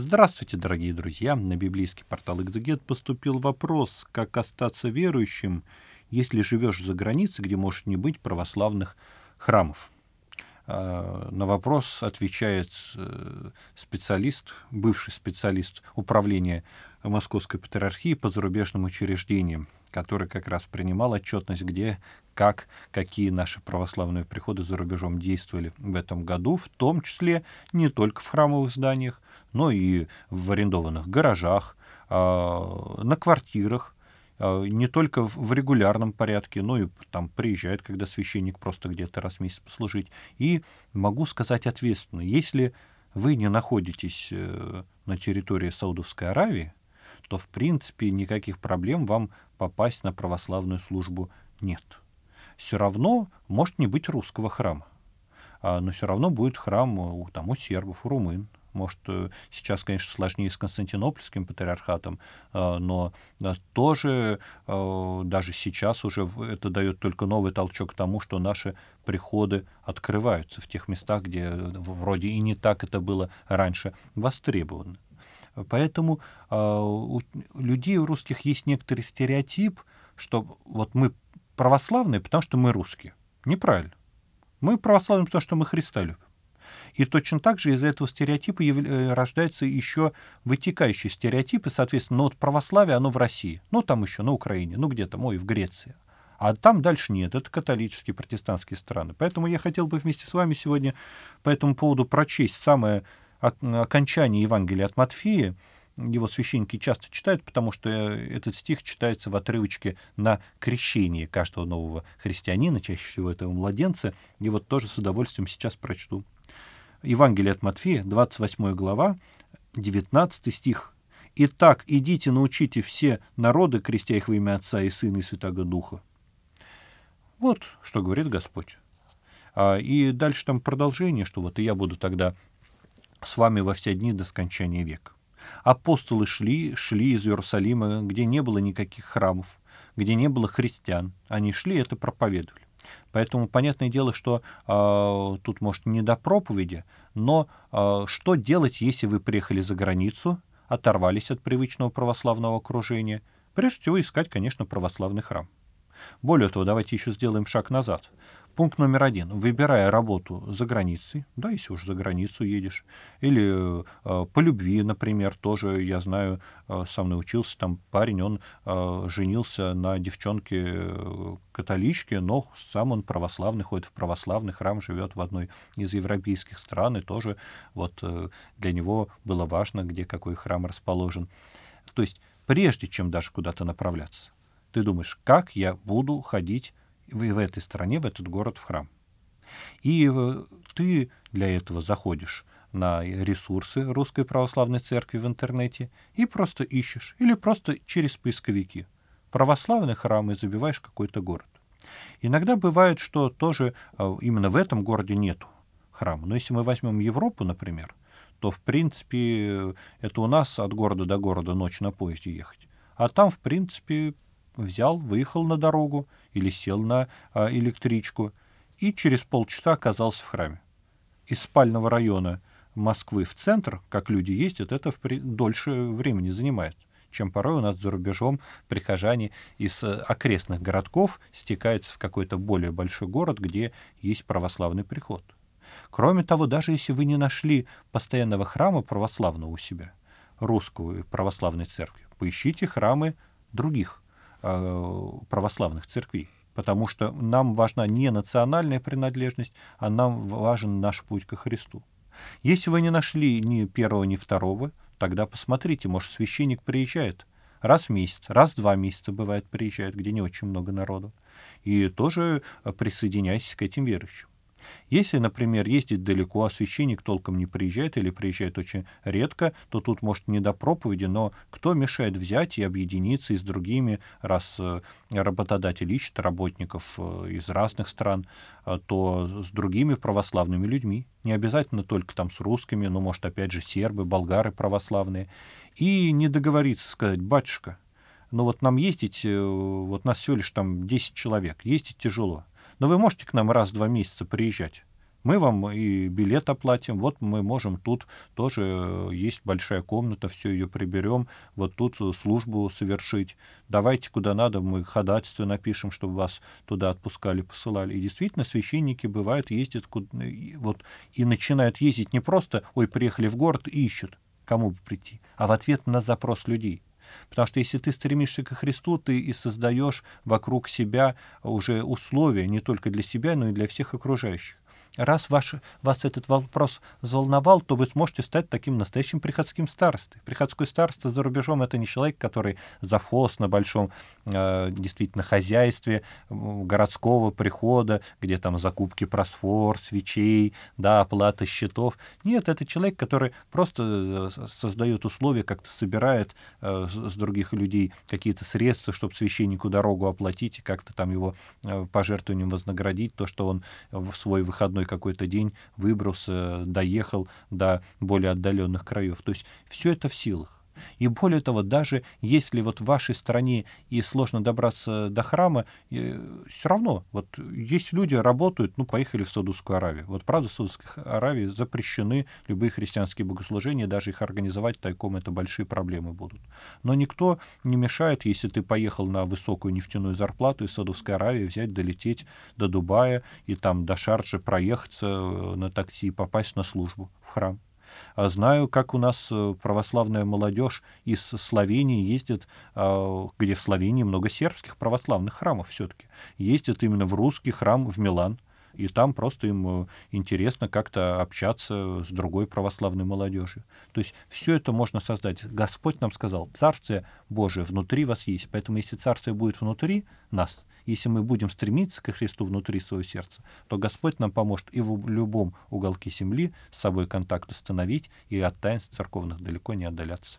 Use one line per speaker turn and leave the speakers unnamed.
Здравствуйте, дорогие друзья! На библейский портал «Экзегет» поступил вопрос, как остаться верующим, если живешь за границей, где может не быть православных храмов. А, на вопрос отвечает э, специалист, бывший специалист управления Московской Патриархии по зарубежным учреждениям, который как раз принимал отчетность, где, как, какие наши православные приходы за рубежом действовали в этом году, в том числе не только в храмовых зданиях, но и в арендованных гаражах, а, на квартирах, а, не только в регулярном порядке, но и там приезжает, когда священник просто где-то раз в месяц послужить. И могу сказать ответственно, если вы не находитесь э, на территории Саудовской Аравии, то, в принципе, никаких проблем вам попасть на православную службу нет. Все равно может не быть русского храма, а, но все равно будет храм у, там, у сербов, у румын, может, э, сейчас, конечно, сложнее с Константинопольским патриархатом, а, но э, тоже э, даже сейчас уже это дает только новый толчок к тому, что наши приходы открываются в тех местах, где вроде и не так это было раньше востребовано. Поэтому а, у людей, у русских есть некоторый стереотип, что вот мы православные, потому что мы русские. Неправильно. Мы православные, потому что мы Христа любим. И точно так же из этого стереотипа э, рождается еще вытекающие стереотипы, соответственно, ну вот православие, оно в России, ну там еще, на Украине, ну где то ой, в Греции. А там дальше нет, это католические, протестантские страны. Поэтому я хотел бы вместе с вами сегодня по этому поводу прочесть самое окончание Евангелия от Матфея, его священники часто читают, потому что э, этот стих читается в отрывочке на крещение каждого нового христианина, чаще всего этого младенца, и вот тоже с удовольствием сейчас прочту. Евангелие от Матфея, 28 глава, 19 стих. «Итак, идите, научите все народы, крестя их во имя Отца и Сына и Святого Духа». Вот что говорит Господь. А, и дальше там продолжение, что вот и я буду тогда с вами во все дни до скончания века. Апостолы шли, шли из Иерусалима, где не было никаких храмов, где не было христиан. Они шли и это проповедовали. Поэтому понятное дело, что э, тут, может, не до проповеди, но э, что делать, если вы приехали за границу, оторвались от привычного православного окружения? Прежде всего, искать, конечно, православный храм. Более того, давайте еще сделаем шаг назад. Пункт номер один. Выбирая работу за границей, да, если уж за границу едешь, или э, по любви, например, тоже, я знаю, э, сам научился, там парень, он э, женился на девчонке э, католичке, но сам он православный, ходит в православный храм, живет в одной из европейских стран, и тоже вот э, для него было важно, где какой храм расположен. То есть прежде чем даже куда-то направляться, ты думаешь, как я буду ходить в, в этой стране, в этот город, в храм? И э, ты для этого заходишь на ресурсы Русской Православной Церкви в интернете и просто ищешь, или просто через поисковики. Православный храм и забиваешь какой-то город. Иногда бывает, что тоже э, именно в этом городе нет храма. Но если мы возьмем Европу, например, то, в принципе, э, это у нас от города до города ночь на поезде ехать. А там, в принципе, взял, выехал на дорогу или сел на э, электричку и через полчаса оказался в храме. Из спального района Москвы в центр, как люди ездят, это впри- дольше времени занимает чем порой у нас за рубежом прихожане из э, окрестных городков стекаются в какой-то более большой город, где есть православный приход. Кроме того, даже если вы не нашли постоянного храма православного у себя, русского православной церкви, поищите храмы других Э, православных церквей. Потому что нам важна не национальная принадлежность, а нам важен наш путь ко Христу. Если вы не нашли ни первого, ни второго, тогда посмотрите, может, священник приезжает раз в месяц, раз в два месяца бывает приезжает, где не очень много народу. И тоже присоединяйтесь к этим верующим. Если, например, ездить далеко, а священник толком не приезжает или приезжает очень редко, то тут, может, не до проповеди, но кто мешает взять и объединиться и с другими, раз э, работодатель ищет работников э, из разных стран, э, то с другими православными людьми. Не обязательно только там с русскими, но, может, опять же, сербы, болгары православные. И не договориться, сказать, батюшка, но ну вот нам ездить, вот нас всего лишь там 10 человек, ездить тяжело. Но вы можете к нам раз в два месяца приезжать. Мы вам и билет оплатим, вот мы можем тут тоже, э, есть большая комната, все ее приберем, вот тут э, службу совершить. Давайте куда надо, мы ходатайство напишем, чтобы вас туда отпускали, посылали. И действительно, священники бывают, ездят куда, э, вот, и начинают ездить не просто, ой, приехали в город и ищут, кому бы прийти, а в ответ на запрос людей. Потому что если ты стремишься ко Христу, ты и создаешь вокруг себя уже условия не только для себя, но и для всех окружающих. Раз ваш, вас этот вопрос волновал, то вы сможете стать таким настоящим приходским старостой. Приходской староста за рубежом — это не человек, который завхоз на большом э, действительно хозяйстве городского прихода, где там закупки просфор, свечей, да, оплата счетов. Нет, это человек, который просто э, создает условия, как-то собирает э, с других людей какие-то средства, чтобы священнику дорогу оплатить и как-то там его э, пожертвованием вознаградить, то, что он в свой выходной одной какой-то день выбрался, э, доехал до более отдаленных краев. То есть все это в силах. И более того, даже если вот в вашей стране и сложно добраться до храма, все равно вот есть люди, работают, ну, поехали в Саудовскую Аравию. Вот правда, в Саудовской Аравии запрещены любые христианские богослужения, даже их организовать тайком, это большие проблемы будут. Но никто не мешает, если ты поехал на высокую нефтяную зарплату из Саудовской Аравии, взять, долететь до Дубая и там до Шарджа проехаться э, на такси и попасть на службу в храм. А знаю, как у нас э, православная молодежь из Словении ездит, а, где в Словении много сербских православных храмов все-таки, ездит именно в русский храм в Милан, и там просто им э, интересно как-то общаться с другой православной молодежью. То есть все это можно создать. Господь нам сказал, Царствие Божие внутри вас есть, поэтому если Царствие будет внутри нас, если мы будем стремиться ко Христу внутри своего сердца, то Господь нам поможет и в любом уголке земли с собой контакт установить и от таинств церковных далеко не отдаляться.